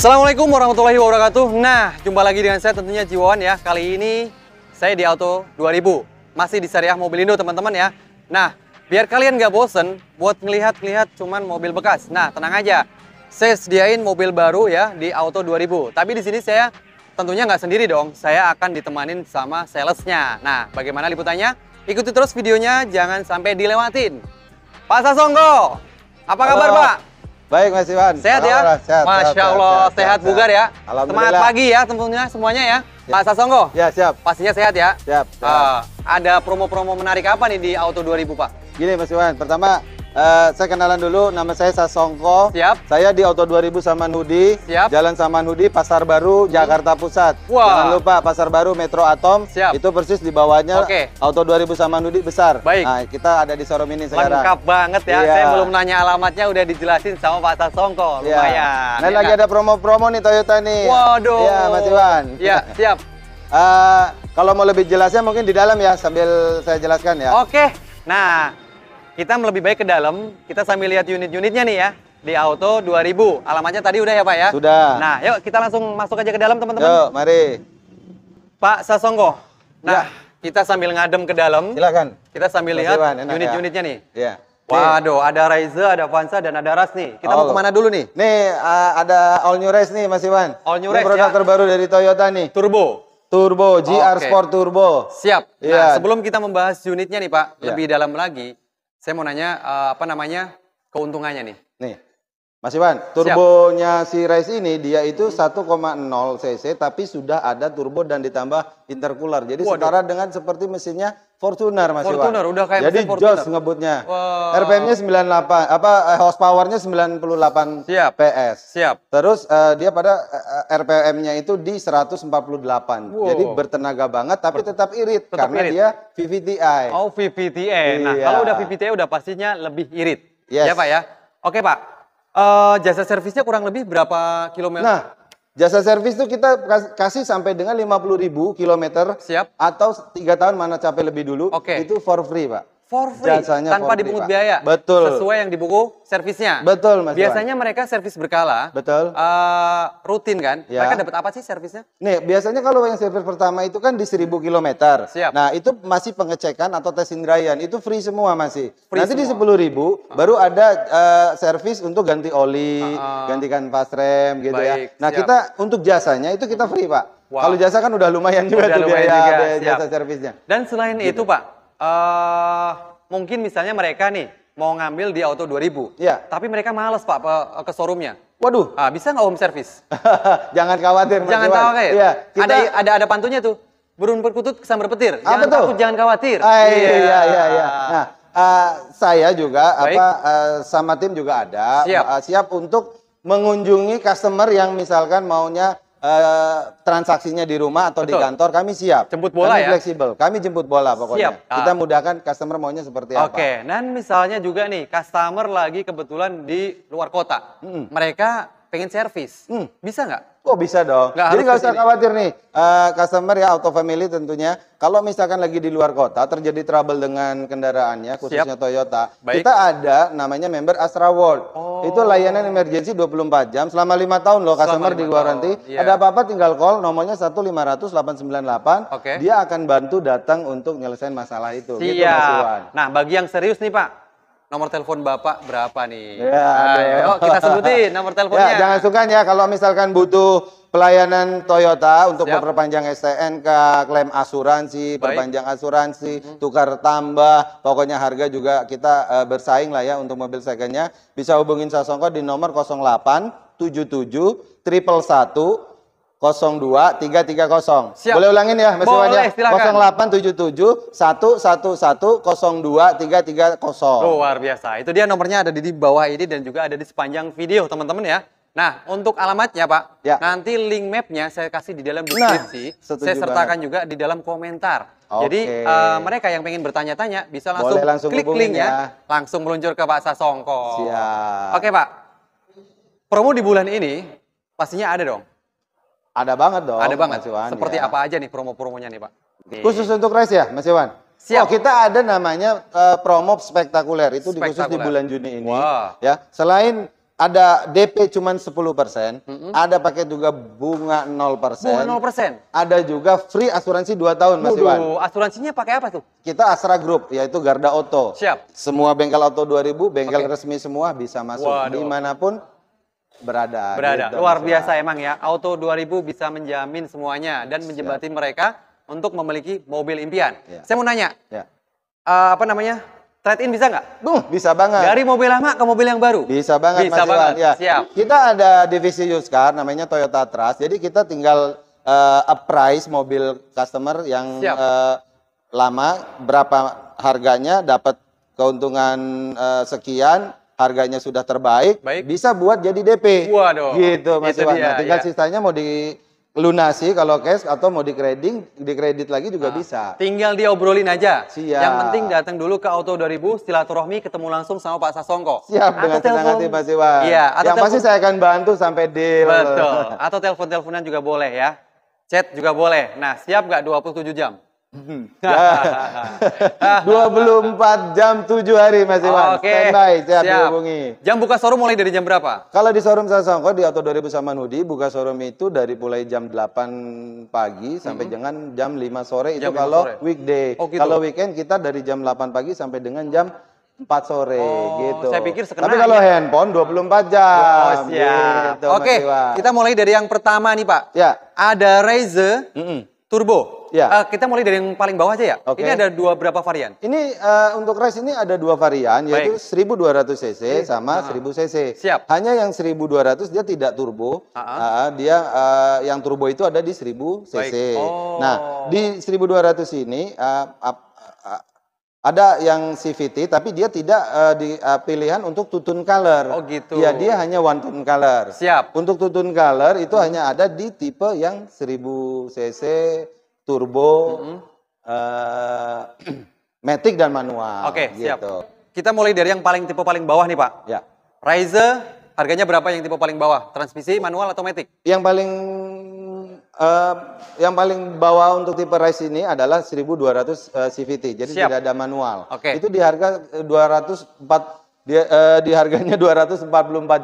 Assalamualaikum warahmatullahi wabarakatuh Nah, jumpa lagi dengan saya tentunya Jiwon ya Kali ini saya di Auto 2000 Masih di Syariah Indo, teman-teman ya Nah, biar kalian gak bosen Buat ngelihat lihat cuman mobil bekas Nah, tenang aja Saya sediain mobil baru ya di Auto 2000 Tapi di sini saya tentunya nggak sendiri dong Saya akan ditemanin sama salesnya Nah, bagaimana liputannya? Ikuti terus videonya, jangan sampai dilewatin Pak Sasongko, apa Halo. kabar Pak? Baik Mas Iwan. Sehat ya? Allah, sehat, Masya sehat, Allah, sehat, sehat, sehat bugar ya. Semangat pagi ya tentunya semuanya ya. Siap. Ya. Pak Sasongko. Ya, siap. Pastinya sehat ya. Siap. siap. Uh, ada promo-promo menarik apa nih di Auto 2000, Pak? Gini Mas Iwan, pertama Eh, saya kenalan dulu, nama saya Sasongko. Siap. Saya di Auto 2000 Saman Hudi. Siap. Jalan Saman Hudi, Pasar Baru, Jakarta Pusat. Wah. Jangan lupa Pasar Baru Metro Atom. Siap. Itu persis di bawahnya. Oke. Okay. Auto 2000 Saman Hudi besar. Baik. Nah, kita ada di showroom ini sekarang. Lengkap banget ya. Iya. Saya belum nanya alamatnya udah dijelasin sama Pak Sasongko. Iya. Lumayan. Nah, ya, lagi kan? ada promo-promo nih Toyota nih. Waduh. Iya, Mas Iwan. Iya, siap. uh, kalau mau lebih jelasnya mungkin di dalam ya sambil saya jelaskan ya. Oke. Okay. Nah, kita lebih baik ke dalam, kita sambil lihat unit-unitnya nih ya di Auto 2000. Alamatnya tadi udah ya Pak ya? Sudah. Nah, yuk kita langsung masuk aja ke dalam teman-teman. Yuk, mari. Pak Sasongko. Nah, ya. kita sambil ngadem ke dalam. Silakan. Kita sambil Mas lihat ya? unit-unitnya ya. nih. Iya. Waduh, ada Raiza, ada Vansa, dan ada Ras nih. Kita oh. mau kemana dulu nih? Nih, uh, ada All New Race nih Mas Iwan. All New Race produk ya? terbaru dari Toyota nih. Turbo. Turbo, GR okay. Sport Turbo. Siap. Ya. Nah, sebelum kita membahas unitnya nih Pak, ya. lebih dalam lagi, saya mau nanya uh, apa namanya keuntungannya nih. Nih. Mas Iwan, turbonya Siap. si Race ini dia itu 1,0 cc tapi sudah ada turbo dan ditambah intercooler. Jadi Waduh. setara dengan seperti mesinnya Fortuner Mas Fortuner, Iwan. udah kayak Jadi jos ngebutnya. Wow. RPM-nya 98 apa eh, horsepower-nya 98 Siap. PS. Siap. Terus uh, dia pada uh, eh, RPM-nya itu di 148. Wow. Jadi bertenaga banget tapi tetap irit tetap karena irit. dia VVTi. Oh, VVTi. Iya. Nah, kalau iya. udah VVTi udah pastinya lebih irit. Yes. Ya, Pak ya. Oke, Pak. Uh, jasa servisnya kurang lebih berapa kilometer? Nah, jasa servis itu kita kasih sampai dengan 50.000 kilometer. Siap. Atau tiga tahun mana capek lebih dulu. Oke. Okay. Itu for free, Pak for free Jasanya tanpa dibungut biaya. Betul. Sesuai yang dibuku servisnya. Betul, Mas. Biasanya Iwan. mereka servis berkala. Betul. Uh, rutin kan? Ya. Mereka dapat apa sih servisnya? Nih, biasanya kalau yang servis pertama itu kan di 1000 km. Siap. Nah, itu masih pengecekan atau tes indrayan. Itu free semua masih. Free Nanti semua. di 10.000 uh. baru ada uh, servis untuk ganti oli, uh. gantikan pas rem gitu ya. Baik, ya. Nah, siap. kita untuk jasanya itu kita free, Pak. Wow. Kalau jasa kan udah lumayan juga udah tuh lumayan biaya, juga. biaya jasa servisnya. Dan selain gitu. itu, Pak, uh, mungkin misalnya mereka nih mau ngambil di auto 2000. Iya. Tapi mereka males Pak eh, ke showroomnya. Waduh. Ah, bisa nggak home service? Jangan khawatir. Jangan khawatir. Iya. Kita... Ada, ada ada pantunya tuh. Burung perkutut kesambar petir. Ah, jangan Apa takut, jangan khawatir. Ay, ah, iya, iya, iya, iya. iya. Nah, uh, saya juga Baik. apa uh, sama tim juga ada siap. Uh, siap untuk mengunjungi customer yang misalkan maunya uh, transaksinya di rumah atau Betul. di kantor kami siap. Jemput bola kami ya. fleksibel. Kami jemput bola pokoknya. Siap. Ah. Kita mudahkan customer maunya seperti okay. apa. Oke. Dan misalnya juga nih customer lagi kebetulan di luar kota. Mm -hmm. Mereka pengen servis, hmm. bisa nggak? Oh bisa dong. Gak Jadi nggak usah khawatir nih, uh, customer ya auto family tentunya. Kalau misalkan lagi di luar kota terjadi trouble dengan kendaraannya, khususnya Siap. Toyota, Baik. kita ada namanya member Astra World. Oh. Itu layanan emergensi 24 jam selama lima tahun loh customer di garansi. Yeah. Iya. Ada apa-apa tinggal call nomornya satu lima ratus delapan 1500898. Okay. Dia akan bantu datang untuk nyelesain masalah itu. Gitu Siap. Gitu, Mas Nah bagi yang serius nih Pak, nomor telepon Bapak berapa nih? Ya, nah, ya. kita sebutin nomor teleponnya. Ya, jangan sungkan ya kalau misalkan butuh pelayanan Toyota untuk Siap. memperpanjang STNK, klaim asuransi, Baik. perpanjang asuransi, hmm. tukar tambah, pokoknya harga juga kita uh, bersaing lah ya untuk mobil secondnya. Bisa hubungin Sasongko di nomor 08 77 triple 1 02330. Siap. Boleh ulangin ya Mas Iwan ya? 0877 111 02330. Luar biasa. Itu dia nomornya ada di bawah ini dan juga ada di sepanjang video teman-teman ya. Nah, untuk alamatnya Pak, ya. nanti link mapnya saya kasih di dalam nah, deskripsi, nah, saya sertakan juga di dalam komentar. Okay. Jadi uh, mereka yang ingin bertanya-tanya bisa langsung, langsung klik linknya, ya. langsung meluncur ke Pak Sasongko. Siap. Oke Pak, promo di bulan ini pastinya ada dong. Ada banget dong. Ada banget. Mas Iwan, Seperti ya. apa aja nih promo-promonya nih Pak? Khusus untuk race ya Mas Iwan? Siap. Oh, kita ada namanya uh, promo spektakuler itu spektakuler. khusus di bulan Juni ini wow. ya. Selain ada DP cuma 10%, mm -hmm. ada pakai juga bunga 0%. Bunga 0%. Ada juga free asuransi 2 tahun Mas Uduh, Iwan. asuransinya pakai apa tuh? Kita Astra Group yaitu Garda Auto. Siap. Semua bengkel Auto 2000, bengkel okay. resmi semua bisa masuk Waduh. dimanapun berada. Berada. Luar biasa emang ya. Auto 2000 bisa menjamin semuanya dan menjembatin Siap. mereka untuk memiliki mobil impian. Ya. Saya mau nanya. Ya. Uh, apa namanya? Trade in bisa nggak? Duh, bisa banget. Dari mobil lama ke mobil yang baru. Bisa banget, bisa Mas banget. Ya. Siap. Kita ada divisi used car namanya Toyota Trust. Jadi kita tinggal uh, appraise mobil customer yang Uh, lama berapa harganya dapat keuntungan uh, sekian harganya sudah terbaik, Baik. bisa buat jadi DP. Waduh. Gitu Mas Iwan. Nah, tinggal ya. sisanya mau di lunasi kalau cash atau mau dikredit dikredit lagi juga nah, bisa. Tinggal diobrolin aja. Siap. Yang penting datang dulu ke Auto 2000 silaturahmi ketemu langsung sama Pak Sasongko. Siap atau dengan senang hati Mas Iwan. Iya, atau Yang pasti saya akan bantu sampai deal. Betul. Atau telepon-teleponan juga boleh ya. Chat juga boleh. Nah, siap nggak 27 jam? Hmm. Dua puluh empat jam tujuh hari Mas Iwan. Oke. Okay. Standby, siap, siap dihubungi. Jam buka showroom mulai dari jam berapa? Kalau di showroom Sasongko di Auto 2000 sama Nudi, buka showroom itu dari mulai jam delapan pagi sampai mm -hmm. dengan jam lima sore itu jam kalau sore. weekday. Oh, gitu. Kalau weekend kita dari jam delapan pagi sampai dengan jam empat sore oh, gitu. Saya pikir sekarang. Tapi kalau handphone 24 jam. Oh, Gitu, Oke, okay. kita mulai dari yang pertama nih, Pak. Ya. Ada Razer mm -mm. Turbo. Ya. Uh, kita mulai dari yang paling bawah aja ya. Okay. Ini ada dua berapa varian? Ini uh, untuk race ini ada dua varian yaitu 1200 cc okay. Iya. sama uh -huh. 1000 cc. Siap. Hanya yang 1200 dia tidak turbo. Uh ah, -huh. Ah. uh, ah, dia uh, yang turbo itu ada di 1000 cc. Baik. Oh. Nah, di 1200 ini uh, up, uh, ada yang CVT tapi dia tidak uh, di uh, pilihan untuk tutun color. Oh gitu. Ya dia hanya one tone color. Siap. Untuk tutun color itu hmm. hanya ada di tipe yang 1000 cc turbo, mm -hmm. uh, matic dan manual. Oke, okay, gitu. siap. Kita mulai dari yang paling tipe paling bawah nih, Pak. Ya. Riser harganya berapa yang tipe paling bawah? Transmisi manual atau matic? Yang paling uh, yang paling bawah untuk tipe Rise ini adalah 1200 uh, CVT. Jadi Siap. tidak ada manual. Okay. Itu di harga 240 eh, di, uh, di harganya 244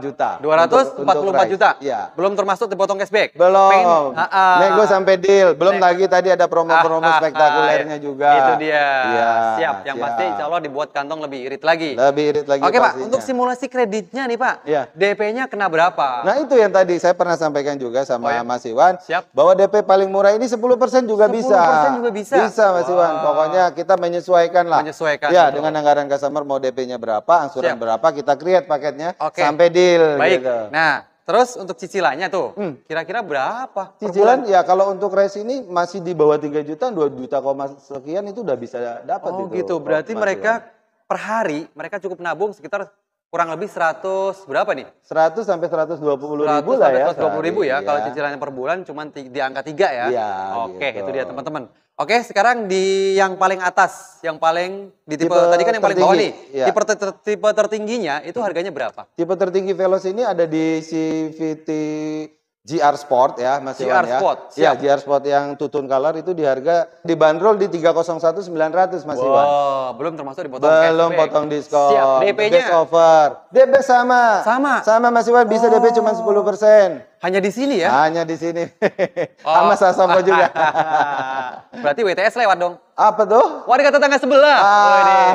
juta. 244 untuk, untuk juta. Ya. Belum termasuk dipotong cashback. Belum. Pengen, uh, Nego sampai deal. Belum lagi tadi ada promo-promo uh, uh, spektakulernya juga. Itu dia. Ya, siap. Yang siap. pasti insya Allah dibuat kantong lebih irit lagi. Lebih irit lagi. Oke pastinya. Pak, untuk simulasi kreditnya nih Pak. Ya. DP-nya kena berapa? Nah itu yang tadi saya pernah sampaikan juga sama oh, ya? Mas Iwan. Siap. Bahwa DP paling murah ini 10% juga 10% bisa. 10% juga bisa. Bisa Mas wow. Iwan. Pokoknya kita menyesuaikan lah. Menyesuaikan. Ya betul. Gitu. dengan anggaran customer mau DP-nya berapa, angsuran Berapa kita create paketnya okay. sampai deal Baik. gitu. Nah, Terus untuk cicilannya tuh, hmm. kira-kira berapa? Cicilan ya kalau untuk race ini masih di bawah 3 juta, 2 juta koma sekian itu udah bisa dapat oh, itu. gitu. Berarti mereka per hari mereka cukup nabung sekitar kurang lebih 100 berapa nih? 100 sampai 120 ribu lah ya. 120 ribu ya, ya. kalau cicilannya per bulan cuma di angka 3 ya. ya Oke, gitu. itu dia gitu. teman-teman. Oke, sekarang di yang paling atas, yang paling di tipe, tipe tadi kan yang paling bawah nih. Ya. Tipe, ter, tipe tertingginya itu harganya berapa? Tipe tertinggi Veloz ini ada di CVT GR Sport ya Mas GR Iwan ya. Sport. Ya, GR Sport yang tutun color itu di harga dibanderol di 301 900 Mas wow, Iwan. belum termasuk dipotong Belum cashback. potong diskon. Siap, DP-nya. Best offer. DP sama. Sama. Sama Mas Iwan bisa oh. DP cuma 10%. Hanya di sini ya? Hanya di sini. Oh. Sama Sasampo juga. Berarti WTS lewat dong. Apa tuh? Warga tetangga sebelah. Ah.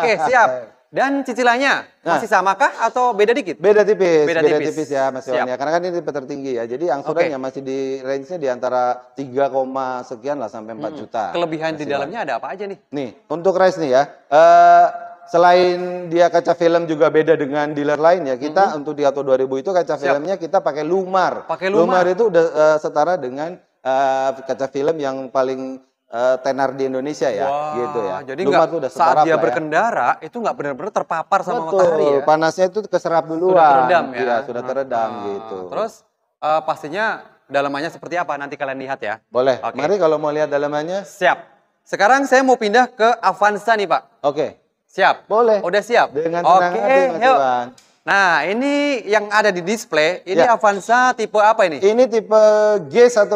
Oke, okay, siap. Dan cicilannya nah. masih samakah atau beda dikit? Beda tipis, beda, beda tipis. ya Mas Iwan ya. Karena kan ini tertinggi ya. Jadi angsurannya okay. masih di range-nya di antara 3, sekian lah sampai 4 hmm. juta. Kelebihan di dalamnya ada apa aja nih? Nih, untuk race nih ya. Uh, selain dia kaca film juga beda dengan dealer lain ya. Kita -hmm. untuk di Auto 2000 itu kaca Siap. filmnya kita pakai Lumar. Pakai Lumar. Lumar itu udah uh, setara dengan uh, kaca film yang paling uh, tenar di Indonesia ya, wow, gitu ya. Jadi nggak saat dia ya. berkendara ya. itu nggak benar-benar terpapar sama Betul, matahari ya. Panasnya itu keserap duluan. Sudah teredam ya. ya sudah teredam nah, gitu. Terus uh, pastinya dalamannya seperti apa nanti kalian lihat ya. Boleh. Okay. Mari kalau mau lihat dalamannya. Siap. Sekarang saya mau pindah ke Avanza nih Pak. Oke. Okay. Siap. Boleh. Udah siap. Dengan senang okay, hati Mas Iwan. Nah, ini yang ada di display, ini ya. Avanza tipe apa ini? Ini tipe G 1,5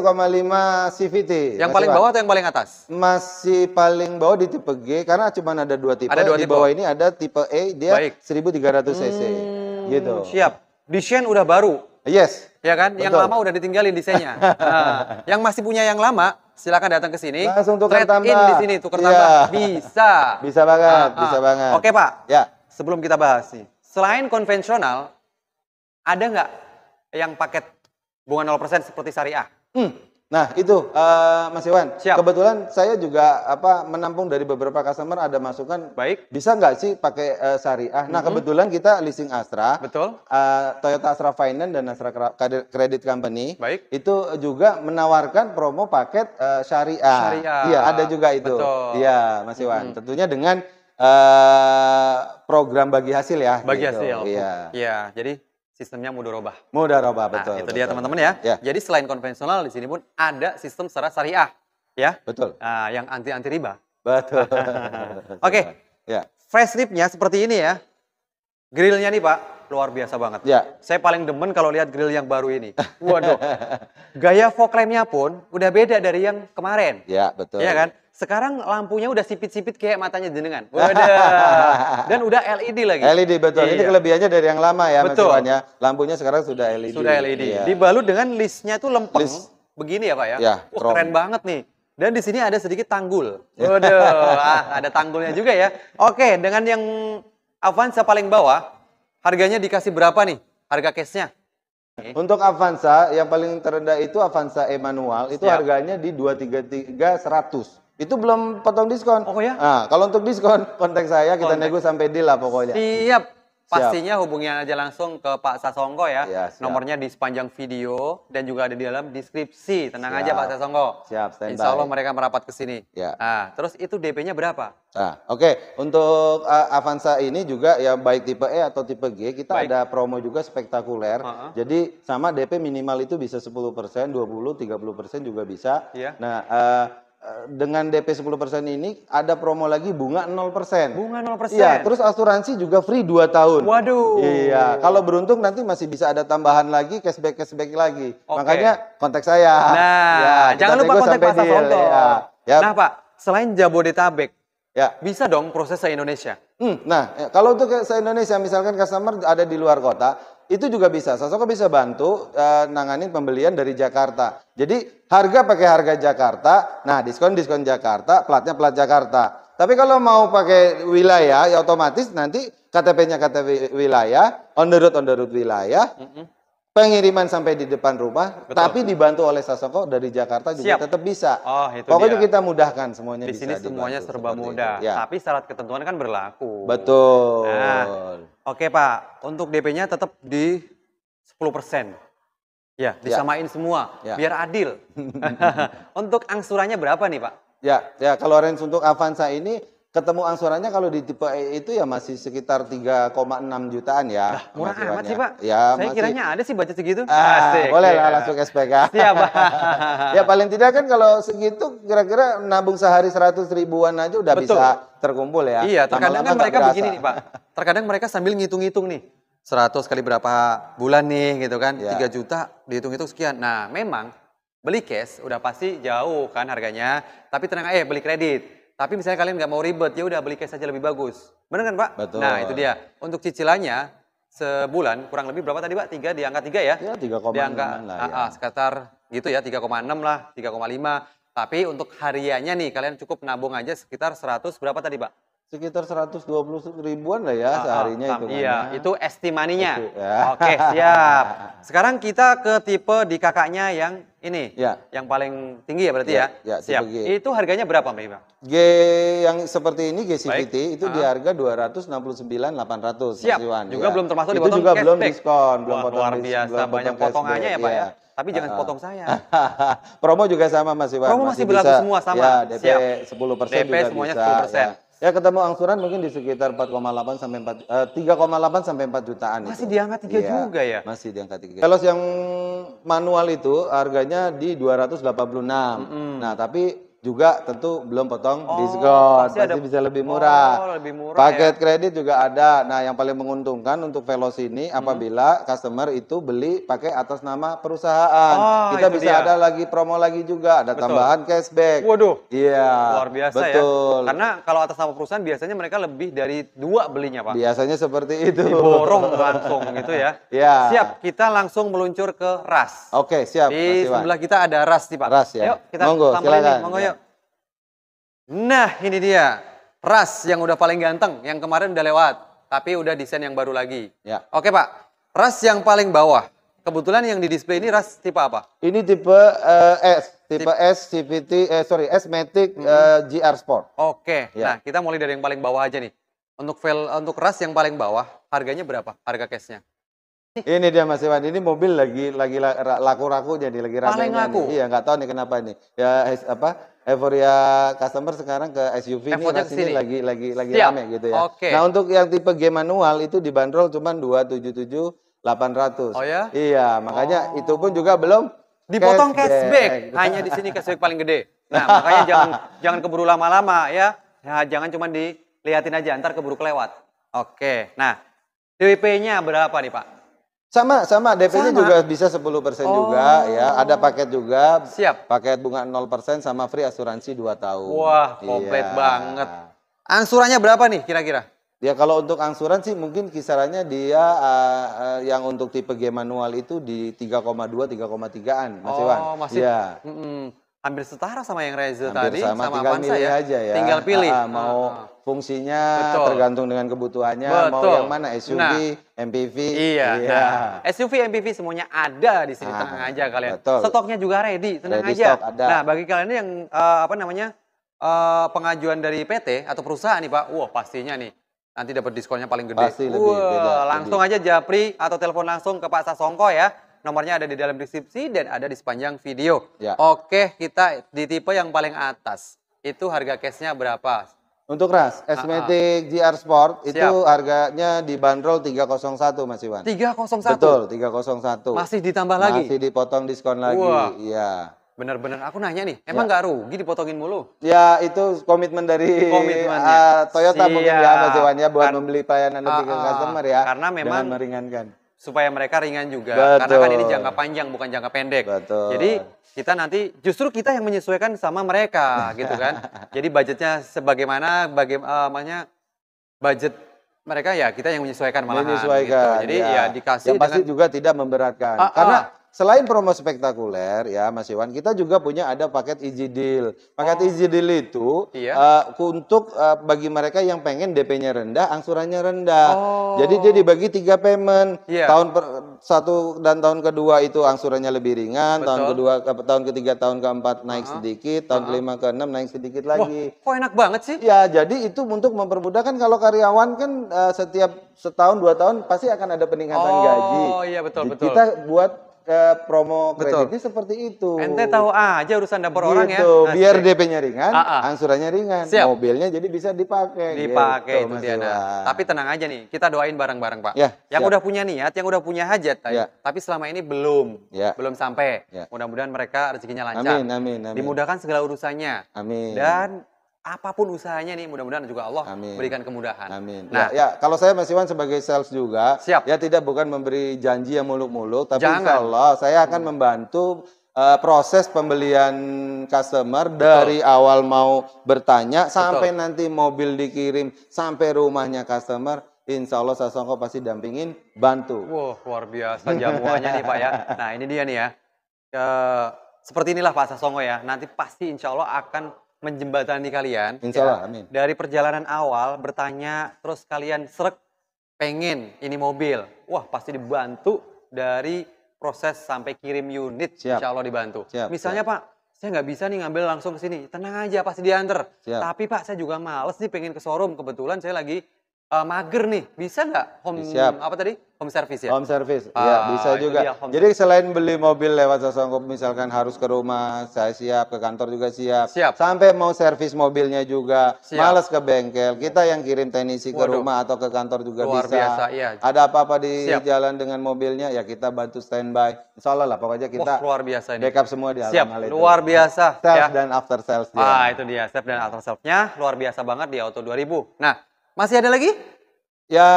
CVT. Yang Masih paling bawah atau yang paling atas? Masih paling bawah di tipe G karena cuma ada dua tipe. Ada dua di tipe. bawah ini ada tipe E dia Baik. 1300 cc. Hmm, gitu. Siap. Desain udah baru. Yes. Ya kan? Betul. Yang lama udah ditinggalin desainnya. nah, yang masih punya yang lama silakan datang ke sini. Langsung tukar Trade tambah. di sini tukar yeah. tambah. Iya. Bisa. Bisa banget, ah, ah. bisa banget. Oke, Pak. Ya. Sebelum kita bahas nih Selain konvensional, ada nggak yang paket bunga 0% seperti syariah? Hmm. Nah itu uh, Mas Iwan, Siap. kebetulan saya juga apa menampung dari beberapa customer ada masukan, baik bisa nggak sih pakai uh, eh, syariah? Mm -hmm. Nah kebetulan kita leasing Astra, betul, uh, Toyota Astra Finance dan Astra Credit Company, baik itu juga menawarkan promo paket uh, syariah. Syariah, iya ada juga itu, betul. iya Mas Iwan, mm -hmm. tentunya dengan Eh, program bagi hasil ya. Bagi gitu. hasil. Iya. Iya. Jadi sistemnya mudah robah. mudah robah betul. Itu betul, dia teman-teman ya. ya. Jadi selain konvensional di sini pun ada sistem secara syariah ya. Betul. Nah, yang anti anti riba. Betul. Oke. okay. Iya. Ya. Fresh ribnya seperti ini ya. Grillnya nih Pak luar biasa banget. Ya. Saya paling demen kalau lihat grill yang baru ini. Waduh. gaya fog nya pun udah beda dari yang kemarin. Ya betul. Iya kan? Sekarang lampunya udah sipit-sipit kayak matanya jenengan. udah Dan udah LED lagi. LED betul. Iya. Ini kelebihannya dari yang lama ya betul. Ya. Lampunya sekarang sudah LED. Sudah LED. Iya. Dibalut dengan listnya tuh lempeng. List. Begini ya Pak ya. ya Wah, keren banget nih. Dan di sini ada sedikit tanggul. Ya. Waduh, ah, ada tanggulnya juga ya. Oke, dengan yang Avanza paling bawah, harganya dikasih berapa nih? Harga case-nya? Untuk Avanza, yang paling terendah itu Avanza E manual, itu harganya di 233 100. Itu belum potong diskon. Oh ya? Nah, kalau untuk diskon kontak saya kita nego sampai deal lah pokoknya. Siap. Pastinya siap. hubungi aja langsung ke Pak Sasongko ya. ya Nomornya di sepanjang video dan juga ada di dalam deskripsi. Tenang siap. aja Pak Sasongko. Siap, standby. Insya Allah mereka merapat ke sini. Ya. Nah, terus itu DP-nya berapa? Nah, oke. Okay. Untuk uh, Avanza ini juga ya baik tipe E atau tipe G, kita baik. ada promo juga spektakuler. Uh -huh. Jadi sama DP minimal itu bisa 10%, 20, 30% juga bisa. Yeah. Nah, uh, dengan DP 10% ini ada promo lagi bunga 0%. Bunga 0%. Iya, terus asuransi juga free 2 tahun. Waduh. Iya, kalau beruntung nanti masih bisa ada tambahan lagi cashback-cashback lagi. Okay. Makanya kontak saya. Nah, ya, jangan lupa kontak Pak Sasonto. Ya. Yep. Nah, Pak, selain Jabodetabek, ya, bisa dong proses se Indonesia. Hmm, nah, kalau untuk se Indonesia misalkan customer ada di luar kota, itu juga bisa. Sasoko bisa bantu uh, nanganin pembelian dari Jakarta. Jadi harga pakai harga Jakarta, nah diskon-diskon Jakarta, platnya plat Jakarta. Tapi kalau mau pakai wilayah, ya otomatis nanti KTP-nya KTP wilayah, on the road on the road wilayah, mm -hmm pengiriman sampai di depan rumah, Betul. tapi dibantu oleh sasoko dari Jakarta juga Siap. tetap bisa. Oh, itu Pokoknya dia. kita mudahkan semuanya. Di sini bisa semuanya serba mudah, ya. tapi syarat ketentuan kan berlaku. Betul. Nah, Oke Pak, untuk DP-nya tetap di 10 persen. Ya, ya. disamain ya. semua, ya. biar adil. untuk angsurannya berapa nih Pak? Ya, ya kalau range untuk Avanza ini Ketemu angsurannya kalau di tipe E itu ya masih sekitar 3,6 jutaan ya. Nah, murah amat sih Pak. Ya, Saya masih... kiranya ada sih baca segitu. Ah, Asik, boleh ya. lah iya. langsung SPK. Siap ya paling tidak kan kalau segitu kira-kira nabung sehari 100 ribuan aja udah Betul. bisa terkumpul ya. Iya, terkadang kan mereka begini nih Pak. Terkadang mereka sambil ngitung-ngitung nih. 100 kali berapa bulan nih gitu kan. Ya. 3 juta dihitung-hitung sekian. Nah memang beli cash udah pasti jauh kan harganya. Tapi tenang aja eh, beli kredit tapi misalnya kalian nggak mau ribet, ya udah beli cash aja lebih bagus. Benar kan Pak? Betul. Nah itu dia. Untuk cicilannya sebulan kurang lebih berapa tadi Pak? Tiga di angka tiga ya? Ya tiga koma enam lah. Ah, ya. Ah, sekitar gitu ya tiga koma enam lah, tiga koma lima. Tapi untuk hariannya nih kalian cukup nabung aja sekitar seratus berapa tadi Pak? sekitar seratus dua 120 ribuan lah ya ah, seharinya itu Iya, itu estimaninya. Ya. Oke, siap. Sekarang kita ke tipe di kakaknya yang ini ya. yang paling tinggi ya berarti ya. Ya, ya Siap. G. Itu harganya berapa Mbak Iba? G yang seperti ini G itu ah. di harga 269.800 Siap. Mas Juga ya. belum termasuk itu juga cashback. belum diskon, belum Wah, potong luar biasa belum banyak cashback. potongannya ya Pak ya. ya. Tapi jangan uh, ah. potong saya. Promo juga sama Mas Iwan. Promo masih, masih berlaku bisa. semua sama. Ya, DP Siap. 10% DP juga semuanya bisa. 10%. Ya. Ya ketemu angsuran mungkin di sekitar 4,8 sampai 4 3,8 eh, sampai 4 jutaan. Masih itu. di angka 3 ya, juga ya? Masih di angka 3. Kalau yang manual itu harganya di 286. Mm -hmm. Nah, tapi juga tentu belum potong oh, diskon pasti, pasti bisa lebih oh, murah. Oh, lebih murah ya. paket ya? kredit juga ada nah yang paling menguntungkan untuk Velos ini hmm. apabila customer itu beli pakai atas nama perusahaan oh, kita bisa dia. ada lagi promo lagi juga ada betul. tambahan cashback waduh iya yeah, luar biasa ya. betul. ya karena kalau atas nama perusahaan biasanya mereka lebih dari dua belinya pak biasanya seperti itu diborong langsung gitu ya yeah. siap kita langsung meluncur ke ras oke okay, siap di sebelah kita ada ras nih pak ras ya Ayo, kita Monggo, silakan. Monggo iya. yuk. Nah, ini dia. Ras yang udah paling ganteng, yang kemarin udah lewat, tapi udah desain yang baru lagi. Ya. Oke, Pak. Ras yang paling bawah. Kebetulan yang di display ini ras tipe apa? Ini tipe uh, S, tipe, tipe S CVT eh sorry, S Matic -hmm. uh, eh, GR Sport. Oke. Ya. Nah, kita mulai dari yang paling bawah aja nih. Untuk vel, untuk ras yang paling bawah, harganya berapa? Harga cashnya? Ini dia Mas Iwan, ini mobil lagi lagi laku-laku jadi lagi ramai. Paling laku. Nih. Iya, nggak tahu nih kenapa ini. Ya apa euforia customer sekarang ke SUV ini sini lagi lagi lagi Siap. rame gitu ya. Okay. Nah, untuk yang tipe G manual itu dibanderol cuma 277 800. Oh ya? Iya, makanya oh. itu pun juga belum dipotong cashback. cashback. Hanya di sini cashback paling gede. Nah, makanya jangan jangan keburu lama-lama ya. Nah, jangan cuma dilihatin aja, ntar keburu kelewat. Oke. Nah, DWP-nya berapa nih, Pak? Sama, sama. DP-nya juga bisa 10% oh. juga ya. Ada paket juga. Siap. Paket bunga 0% sama free asuransi 2 tahun. Wah, iya. komplit iya. banget. Angsurannya berapa nih kira-kira? Ya kalau untuk angsuran sih mungkin kisarannya dia uh, uh, yang untuk tipe G manual itu di 3,2 3,3-an Mas oh, Iwan. Oh, masih. Ya. Mm -mm hampir setara sama yang Reza hampir tadi sama, sama tinggal Avanza ya. aja ya tinggal pilih ah, ah mau ah, ah. fungsinya Betul. tergantung dengan kebutuhannya Betul. mau yang mana SUV nah, MPV iya yeah. nah, SUV MPV semuanya ada di sini ah, tenang aja kalian Betul. stoknya juga ready tenang ready aja ada. nah bagi kalian yang uh, apa namanya uh, pengajuan dari PT atau perusahaan nih Pak wah pastinya nih nanti dapat diskonnya paling gede pasti lebih, Wah, beda, langsung lebih. aja japri atau telepon langsung ke Pak Sasongko ya Nomornya ada di dalam deskripsi dan ada di sepanjang video. Ya. Oke, kita di tipe yang paling atas. Itu harga case-nya berapa? Untuk ras, ah, ah. Esmatic uh -huh. GR Sport itu harganya dibanderol 301 Mas Iwan. 301. Betul, 301. Masih ditambah lagi. Masih dipotong diskon lagi. Iya. Bener-bener aku nanya nih, ya. emang nggak gak rugi dipotongin mulu? Ya itu komitmen dari uh, Toyota Siap. mungkin ya Mas Iwan ya buat Kar membeli pelayanan lebih uh, ke customer ya. Karena memang dengan meringankan supaya mereka ringan juga Betul. karena kan ini jangka panjang bukan jangka pendek. Betul. Jadi kita nanti justru kita yang menyesuaikan sama mereka gitu kan. Jadi budgetnya sebagaimana bagaimana eh, uh, budget mereka ya kita yang menyesuaikan malah gitu. Menyesuaikan. Gitu. Jadi ya, ya dikasih yang pasti dengan, juga tidak memberatkan. Ah, ah. karena selain promo spektakuler ya Mas Iwan, kita juga punya ada paket easy deal. Paket oh. easy deal itu iya. uh, untuk uh, bagi mereka yang pengen DP-nya rendah, angsurannya rendah. Oh. Jadi dia dibagi tiga payment. Yeah. Tahun per, satu dan tahun kedua itu angsurannya lebih ringan, Betul. tahun kedua eh, tahun ketiga, tahun keempat naik uh -huh. sedikit, tahun uh -huh. kelima keenam naik sedikit lagi. Wah, kok enak banget sih? Ya, jadi itu untuk mempermudah kan kalau karyawan kan uh, setiap setahun dua tahun pasti akan ada peningkatan oh, gaji. Oh iya betul Jadi betul. Kita buat ke promo kreditnya ini seperti itu. Ente tahu aja urusan dapur gitu. orang ya. Nah, Biar DP-nya ringan, A ah, -a. Ah. angsurannya ringan, Siap. mobilnya jadi bisa dipakai. Dipakai gitu, itu dia. Nah. Tapi tenang aja nih, kita doain bareng-bareng Pak. Ya, yang udah punya niat, yang udah punya hajat, ya. tapi selama ini belum, ya. belum sampai. Ya. Mudah-mudahan mereka rezekinya lancar. Amin, amin, amin. Dimudahkan segala urusannya. Amin. Dan apapun usahanya nih mudah-mudahan juga Allah Amin. berikan kemudahan. Amin. Ya, nah, ya, ya kalau saya Mas Iwan sebagai sales juga, siap. ya tidak bukan memberi janji yang muluk-muluk, tapi Jangan. insya Allah saya akan hmm. membantu uh, proses pembelian customer Betul. dari awal mau bertanya Betul. sampai nanti mobil dikirim sampai rumahnya customer Insya Allah Sasongko pasti dampingin, bantu. Wah, wow, luar biasa jamuannya nih Pak ya. Nah ini dia nih ya. E, seperti inilah Pak Sasongko ya. Nanti pasti Insya Allah akan menjembatani kalian. Insya Allah, ya, amin. Dari perjalanan awal bertanya, terus kalian serak pengen ini mobil. Wah pasti dibantu dari proses sampai kirim unit. Siap. Insya Allah dibantu. Siap, Misalnya siap. Pak, saya nggak bisa nih ngambil langsung ke sini. Tenang aja pasti diantar. Tapi Pak saya juga males nih pengen ke showroom. Kebetulan saya lagi uh, mager nih, bisa nggak home Siap. apa tadi? Home service ya? Home service. Iya, ah, ya, bisa juga. Dia, Jadi selain beli mobil lewat sosongkup, misalkan harus ke rumah, saya siap, ke kantor juga siap. Siap. Sampai mau servis mobilnya juga, siap. males ke bengkel, kita yang kirim teknisi ke rumah atau ke kantor juga Luar bisa. Biasa, iya. Ada apa-apa di siap. jalan dengan mobilnya ya kita bantu standby. Insyaallah lah pokoknya kita Wah, luar biasa ini. Backup semua di alam hal itu. Luar biasa. Self ya. dan after sales Ah, itu dia, self dan after sales luar biasa banget di Auto 2000. Nah, masih ada lagi? Ya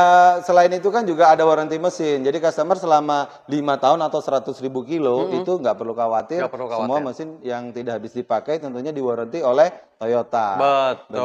selain itu kan juga ada warranty mesin. Jadi customer selama lima tahun atau seratus ribu kilo mm -hmm. itu nggak perlu, khawatir. perlu khawatir. Semua mesin yang tidak habis dipakai tentunya diwaranti oleh Toyota. Betul.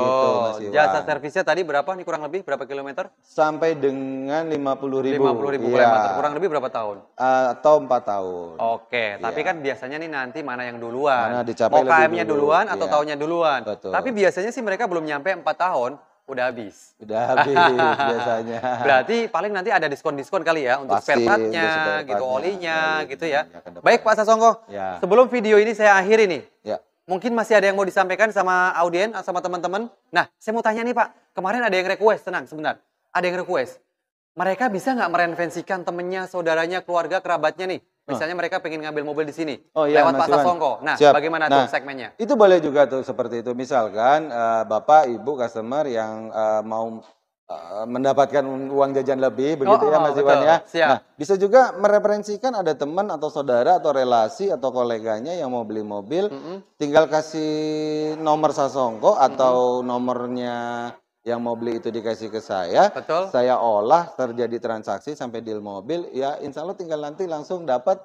Begitu, Jasa servisnya tadi berapa nih kurang lebih berapa kilometer? Sampai dengan lima puluh ribu. Lima ribu ya. kilometer. Kurang lebih berapa tahun? Uh, atau empat tahun. Oke. Ya. Tapi iya. kan biasanya nih nanti mana yang duluan? Mana dicapai Mau KM-nya duluan atau ya. tahunnya duluan? Betul. Tapi biasanya sih mereka belum nyampe empat tahun Udah habis. Udah habis biasanya. Berarti paling nanti ada diskon-diskon kali ya untuk Pasti, spare gitu, partnya, iya, iya, gitu, olinya, ya, gitu ya. ya Baik Pak Sasongko, ya. sebelum video ini saya akhiri nih. Ya. Mungkin masih ada yang mau disampaikan sama audien, ah, sama teman-teman. Nah, saya mau tanya nih Pak, kemarin ada yang request, tenang sebentar. Ada yang request. Mereka bisa nggak merenvensikan temennya, saudaranya, keluarga, kerabatnya nih Oh. Misalnya mereka pengen ngambil mobil di sini oh, iya, lewat Mas Pasar Songko. Nah, Siap. bagaimana nah, tuh segmennya? Itu boleh juga tuh seperti itu. Misalkan uh, Bapak Ibu customer yang uh, mau uh, mendapatkan uang jajan lebih oh, begitu ya, oh, ya Mas Iwan ya. Siap. Nah, bisa juga mereferensikan ada teman atau saudara atau relasi atau koleganya yang mau beli mobil, mm -hmm. tinggal kasih nomor Sasongko atau mm -hmm. nomornya yang mau beli itu dikasih ke saya, Betul. saya olah terjadi transaksi sampai deal mobil, ya insya Allah tinggal nanti langsung dapat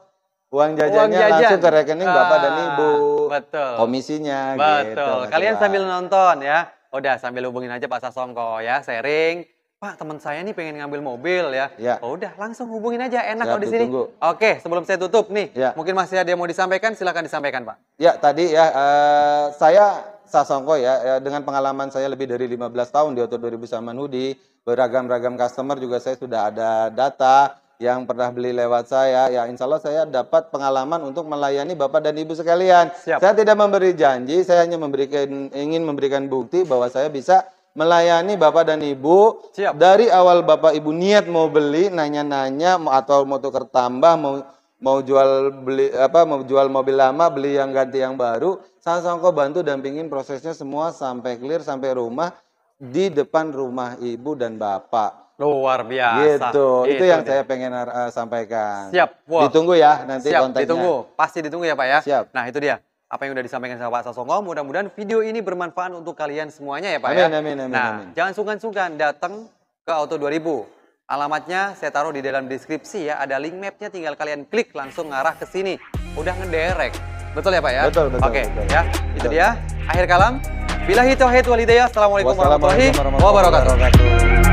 uang jajannya uang jajan. langsung ke rekening ah, bapak dan ah, ibu, betul. komisinya, betul. Gitu, Kalian gitu. sambil nonton ya, udah sambil hubungin aja Pak Sasongko ya, sharing. Pak, teman saya nih pengen ngambil mobil ya. ya. Oh, udah, langsung hubungin aja. Enak kok di sini. Oke, sebelum saya tutup nih, ya. mungkin masih ada yang mau disampaikan, silahkan disampaikan, Pak. Ya, tadi ya, uh, saya Sasongko ya, ya, dengan pengalaman saya lebih dari 15 tahun di Auto 2000 sama Nudi, beragam-ragam customer juga saya sudah ada data yang pernah beli lewat saya. Ya insya Allah saya dapat pengalaman untuk melayani Bapak dan Ibu sekalian. Siap. Saya tidak memberi janji, saya hanya memberikan, ingin memberikan bukti bahwa saya bisa melayani Bapak dan Ibu. Siap. Dari awal Bapak Ibu niat mau beli, nanya-nanya, atau mau tukar tambah, mau mau jual beli apa mau jual mobil lama beli yang ganti yang baru sang songko bantu dampingin prosesnya semua sampai clear sampai rumah di depan rumah ibu dan bapak luar biasa gitu itu, itu yang dia. saya pengen uh, sampaikan siap Wah. ditunggu ya nanti siap, kontennya ditunggu pasti ditunggu ya pak ya siap nah itu dia apa yang sudah disampaikan sama Pak Sasongko. Mudah-mudahan video ini bermanfaat untuk kalian semuanya ya Pak ya. amin, ya. Amin, amin, nah, amin. jangan sungkan-sungkan datang ke Auto 2000. Alamatnya saya taruh di dalam deskripsi ya, ada link mapnya tinggal kalian klik langsung ngarah ke sini. Udah ngederek. Betul ya Pak ya? Betul, betul. Oke, okay, betul. ya. Itu dia. Akhir kalam. Bila hitohid walidaya. Assalamualaikum warahmatullahi wabarakatuh.